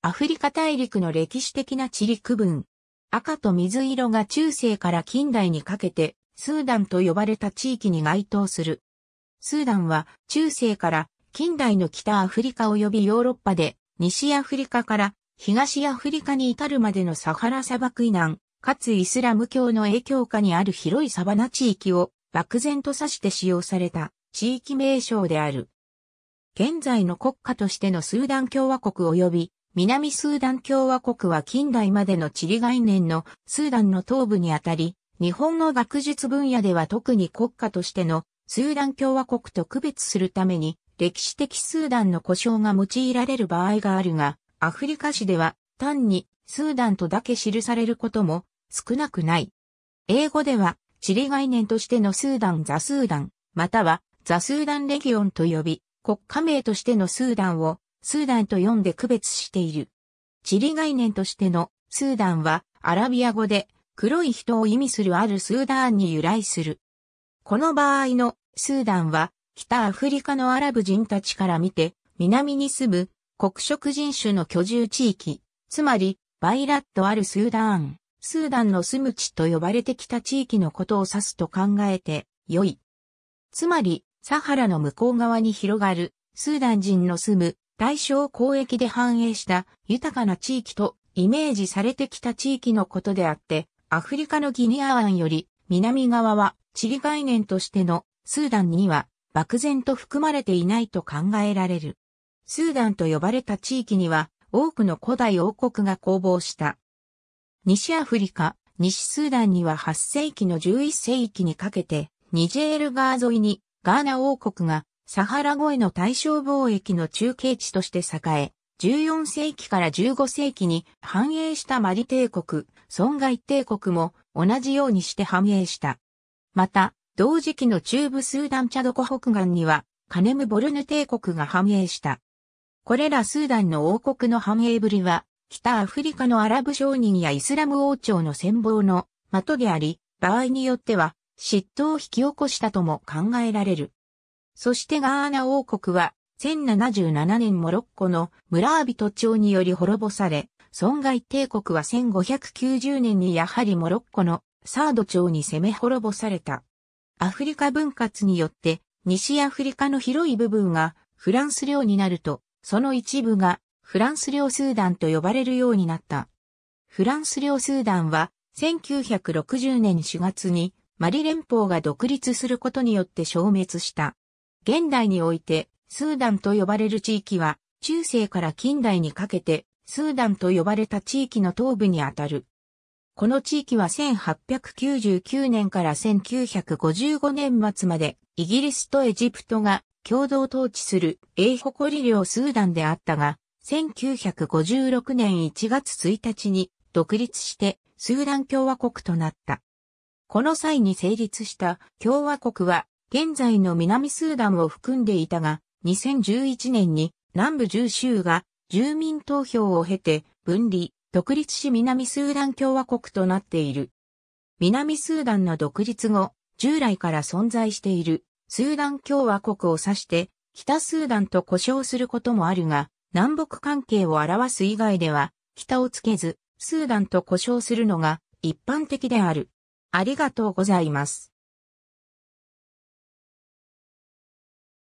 アフリカ大陸の歴史的な地理区分。赤と水色が中世から近代にかけて、スーダンと呼ばれた地域に該当する。スーダンは中世から近代の北アフリカ及びヨーロッパで、西アフリカから東アフリカに至るまでのサハラ砂漠以南、かつイスラム教の影響下にある広いサバナ地域を漠然と指して使用された地域名称である。現在の国家としてのスーダン共和国及び南スーダン共和国は近代までの地理概念のスーダンの東部にあたり、日本の学術分野では特に国家としてのスーダン共和国と区別するために歴史的スーダンの呼称が用いられる場合があるが、アフリカ史では単にスーダンとだけ記されることも少なくない。英語では地理概念としてのスーダン・ザ・スーダン、またはザ・スーダン・レギオンと呼び、国家名としてのスーダンをスーダンと読んで区別している。地理概念としてのスーダンはアラビア語で黒い人を意味するあるスーダンに由来する。この場合のスーダンは北アフリカのアラブ人たちから見て南に住む黒色人種の居住地域、つまりバイラットあるスーダン、スーダンの住む地と呼ばれてきた地域のことを指すと考えて良い。つまりサハラの向こう側に広がるスーダン人の住む大正交易で繁栄した豊かな地域とイメージされてきた地域のことであって、アフリカのギニア湾より南側は地理概念としてのスーダンには漠然と含まれていないと考えられる。スーダンと呼ばれた地域には多くの古代王国が攻防した。西アフリカ、西スーダンには8世紀の11世紀にかけてニジェール川沿いにガーナ王国がサハラ越えの対象貿易の中継地として栄え、14世紀から15世紀に繁栄したマリ帝国、損害帝国も同じようにして繁栄した。また、同時期の中部スーダンチャドコ北岸には、カネムボルヌ帝国が繁栄した。これらスーダンの王国の繁栄ぶりは、北アフリカのアラブ商人やイスラム王朝の戦争の的であり、場合によっては、嫉妬を引き起こしたとも考えられる。そしてガーナ王国は、1077年モロッコのムラービト町により滅ぼされ、損害帝国は1590年にやはりモロッコのサード町に攻め滅ぼされた。アフリカ分割によって西アフリカの広い部分がフランス領になると、その一部がフランス領スーダンと呼ばれるようになった。フランス領スーダンは1960年4月にマリ連邦が独立することによって消滅した。現代において、スーダンと呼ばれる地域は、中世から近代にかけて、スーダンと呼ばれた地域の東部にあたる。この地域は1899年から1955年末まで、イギリスとエジプトが共同統治する英誇り領スーダンであったが、1956年1月1日に独立してスーダン共和国となった。この際に成立した共和国は現在の南スーダンを含んでいたが、2011年に南部10州が住民投票を経て分離、独立し南スーダン共和国となっている。南スーダンの独立後、従来から存在しているスーダン共和国を指して北スーダンと呼称することもあるが、南北関係を表す以外では北をつけずスーダンと呼称するのが一般的である。ありがとうございます。